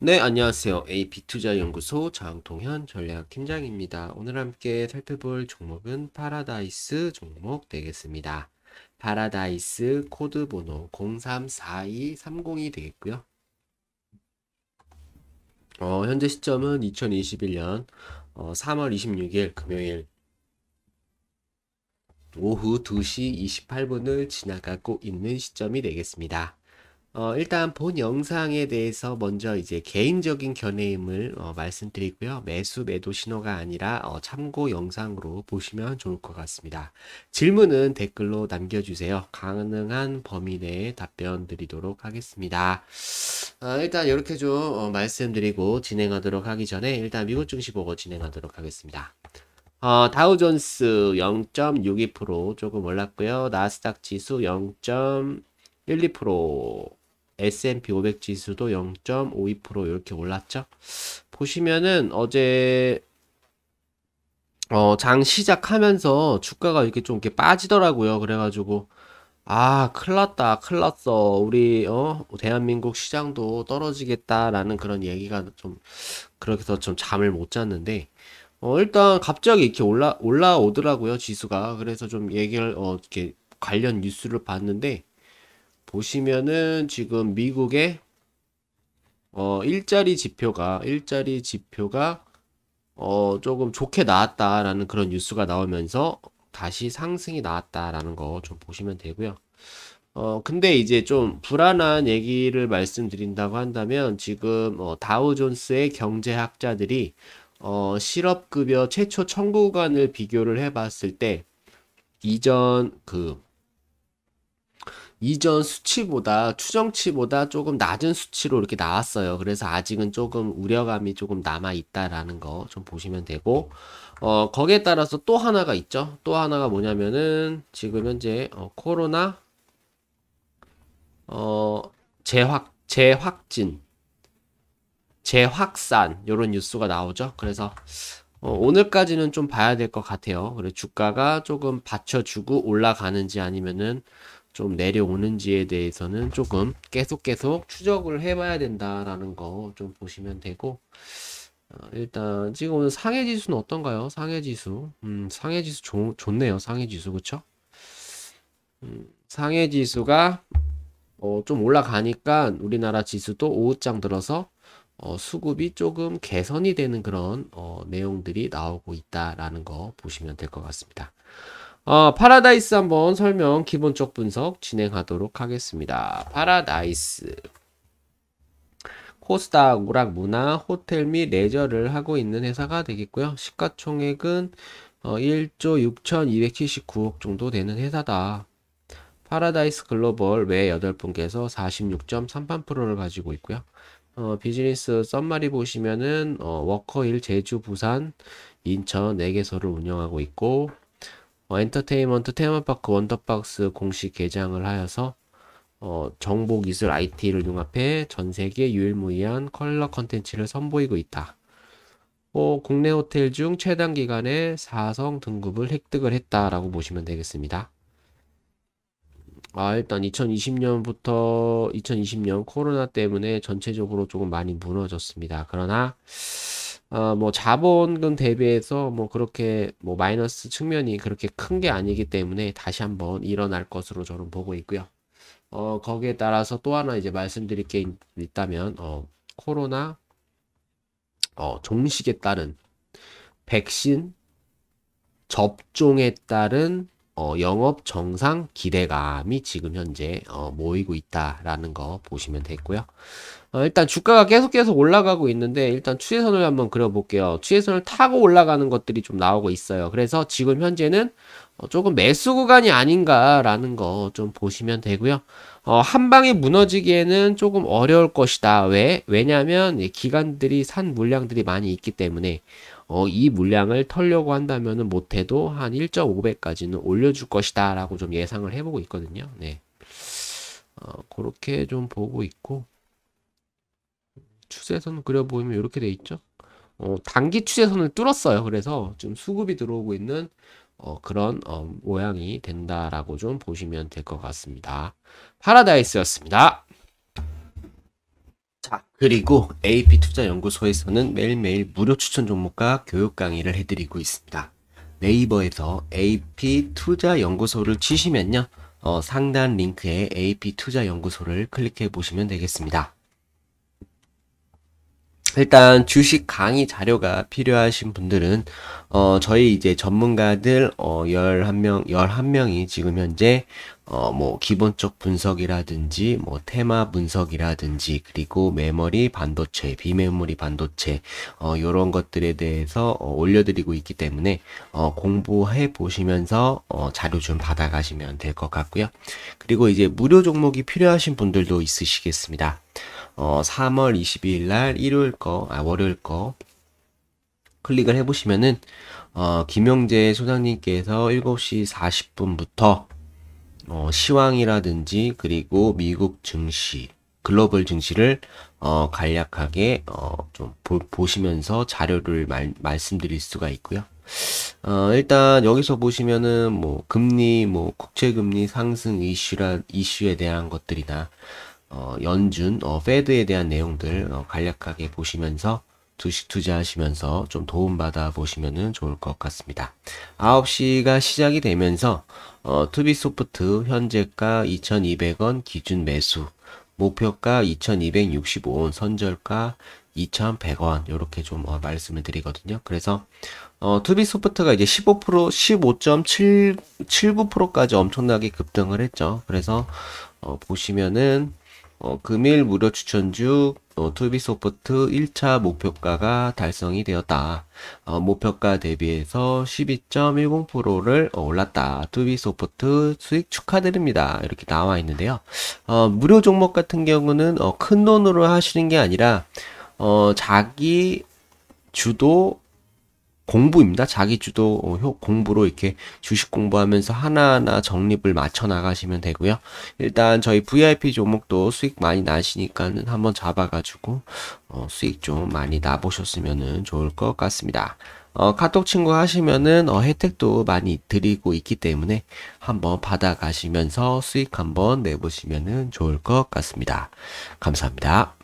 네, 안녕하세요. AP투자연구소 장통현 전략팀장입니다. 오늘 함께 살펴볼 종목은 파라다이스 종목 되겠습니다. 파라다이스 코드 번호 034230이 되겠고요. 어, 현재 시점은 2021년 어, 3월 26일 금요일 오후 2시 28분을 지나가고 있는 시점이 되겠습니다. 어, 일단 본 영상에 대해서 먼저 이제 개인적인 견해임을 어, 말씀드리고요. 매수 매도 신호가 아니라 어, 참고 영상으로 보시면 좋을 것 같습니다. 질문은 댓글로 남겨주세요. 가능한 범위 내에 답변 드리도록 하겠습니다. 아, 일단 이렇게 좀 어, 말씀드리고 진행하도록 하기 전에 일단 미국 증시 보고 진행하도록 하겠습니다. 어, 다우존스 0.62% 조금 올랐고요. 나스닥 지수 0.12% S&P 500 지수도 0.52% 이렇게 올랐죠. 보시면은 어제 어, 장 시작하면서 주가가 이렇게 좀 이렇게 빠지더라고요. 그래가지고 아, 클 났다, 클 났어. 우리, 어, 대한민국 시장도 떨어지겠다라는 그런 얘기가 좀, 그렇게 해서 좀 잠을 못 잤는데, 어, 일단 갑자기 이렇게 올라, 올라오더라고요, 지수가. 그래서 좀 얘기를, 어, 이렇게 관련 뉴스를 봤는데, 보시면은 지금 미국의 어 일자리 지표가 일자리 지표가 어 조금 좋게 나왔다라는 그런 뉴스가 나오면서 다시 상승이 나왔다라는 거 좀 보시면 되고요. 어 근데 이제 좀 불안한 얘기를 말씀드린다고 한다면 지금 어, 다우존스의 경제학자들이 어 실업급여 최초 청구간을 비교를 해봤을 때 이전 그 이전 수치보다 추정치보다 조금 낮은 수치로 이렇게 나왔어요. 그래서 아직은 조금 우려감이 조금 남아 있다라는 거 좀 보시면 되고 어 거기에 따라서 또 하나가 있죠. 또 하나가 뭐냐면은 지금 현재 어, 코로나 어 재확 재확진 재확산 요런 뉴스가 나오죠. 그래서 어, 오늘까지는 좀 봐야 될 것 같아요. 그래 주가가 조금 받쳐주고 올라가는지 아니면은 좀 내려오는지에 대해서는 조금 계속 계속 추적을 해봐야 된다라는 거 좀 보시면 되고 어, 일단 지금 오늘 상해 지수는 어떤가요? 상해 지수, 음, 상해 지수 좋, 좋네요. 상해 지수 그쵸? 음, 상해 지수가 어, 좀 올라가니까 우리나라 지수도 오후장 들어서 어, 수급이 조금 개선이 되는 그런 어, 내용들이 나오고 있다라는 거 보시면 될 것 같습니다. 어, 파라다이스 한번 설명 기본적 분석 진행하도록 하겠습니다. 파라다이스 코스닥 오락 문화 호텔 및 레저를 하고 있는 회사가 되겠고요. 시가총액은 어, 1조 6,279억 정도 되는 회사다. 파라다이스 글로벌 외 8분께서 46.38%를 가지고 있고요. 어, 비즈니스 썸마리 보시면은 어, 워커힐 제주 부산 인천 4개소를 운영하고 있고 어, 엔터테인먼트 테마파크 원더박스 공식 개장을 하여서 어, 정보 기술 IT를 융합해 전 세계 유일무이한 컬러 컨텐츠를 선보이고 있다. 어, 국내 호텔 중 최단 기간에 4성 등급을 획득을 했다라고 보시면 되겠습니다. 아, 일단 2020년부터 2020년 코로나 때문에 전체적으로 조금 많이 무너졌습니다. 그러나 어, 뭐 자본금 대비해서 뭐 그렇게 뭐 마이너스 측면이 그렇게 큰 게 아니기 때문에 다시 한번 일어날 것으로 저는 보고 있고요. 어, 거기에 따라서 또 하나 이제 말씀드릴 게 있, 다면 어, 코로나 어, 종식에 따른 백신 접종에 따른 어, 영업 정상 기대감이 지금 현재 어, 모이고 있다라는 거 보시면 되고요 어, 일단 주가가 계속 계속 올라가고 있는데 일단 추세선을 한번 그려볼게요. 추세선을 타고 올라가는 것들이 좀 나오고 있어요. 그래서 지금 현재는 어, 조금 매수 구간이 아닌가라는 거 좀 보시면 되고요. 어, 한 방에 무너지기에는 조금 어려울 것이다. 왜? 왜냐하면 기관들이 산 물량들이 많이 있기 때문에 어, 이 물량을 털려고 한다면 못해도 한 1.5배까지는 올려줄 것이다 라고 좀 예상을 해보고 있거든요. 네. 어, 그렇게 좀 보고 있고 추세선 그려보면 이렇게 돼 있죠. 어, 단기 추세선을 뚫었어요. 그래서 지금 수급이 들어오고 있는 어, 그런 어, 모양이 된다라고 좀 보시면 될 것 같습니다. 파라다이스였습니다. 자, 그리고 AP투자연구소에서는 매일매일 무료 추천 종목과 교육 강의를 해드리고 있습니다. 네이버에서 AP투자연구소를 치시면요. 어, 상단 링크에 AP투자연구소를 클릭해 보시면 되겠습니다. 일단 주식 강의 자료가 필요하신 분들은 어 저희 이제 전문가들 어 11명 11명이 지금 현재 어뭐 기본적 분석이라든지 뭐 테마 분석이라든지 그리고 메모리 반도체 비메모리 반도체 어 요런 것들에 대해서 어 올려드리고 있기 때문에 어 공부해 보시면서 어 자료 좀 받아 가시면 될 것 같고요. 그리고 이제 무료 종목이 필요하신 분들도 있으시겠습니다. 어, 3월 22일 날 일요일 거, 아, 월요일 거 클릭을 해보시면은, 어, 김영재 소장님께서 7시 40분부터, 어, 시황이라든지, 그리고 미국 증시, 글로벌 증시를, 어, 간략하게, 어, 좀 보, 시면서 자료를 말, 말씀드릴 수가 있고요 어, 일단 여기서 보시면은 뭐 금리, 뭐 국채 금리 상승 이슈라 이슈에 대한 것들이나 어, 연준, 어, 페드에 대한 내용들 어, 간략하게 보시면서 주식 투자하시면서 좀 도움받아 보시면 좋을 것 같습니다. 9시가 시작이 되면서 어, 투비소프트 현재가 2200원 기준 매수 목표가 2265원 선절가 2100원 이렇게 좀 어, 말씀을 드리거든요. 그래서 어, 투비소프트가 이제 15% 15.7 7 9까지 엄청나게 급등을 했죠. 그래서 어, 보시면은 어, 금일 무료 추천주 어, 투비소프트 1차 목표가가 달성이 되었다. 어, 목표가 대비해서 12.10%를 어, 올랐다. 투비소프트 수익 축하드립니다. 이렇게 나와 있는데요. 어, 무료 종목 같은 경우는 어, 큰 돈으로 하시는 게 아니라 어, 자기 주도 공부입니다. 자기주도 어, 공부로 이렇게 주식 공부하면서 하나하나 정립을 맞춰 나가시면 되고요. 일단 저희 VIP 종목도 수익 많이 나시니까는 한번 잡아가지고 어, 수익 좀 많이 나보셨으면 좋을 것 같습니다. 어, 카톡 친구 하시면은 어, 혜택도 많이 드리고 있기 때문에 한번 받아가시면서 수익 한번 내보시면 좋을 것 같습니다. 감사합니다.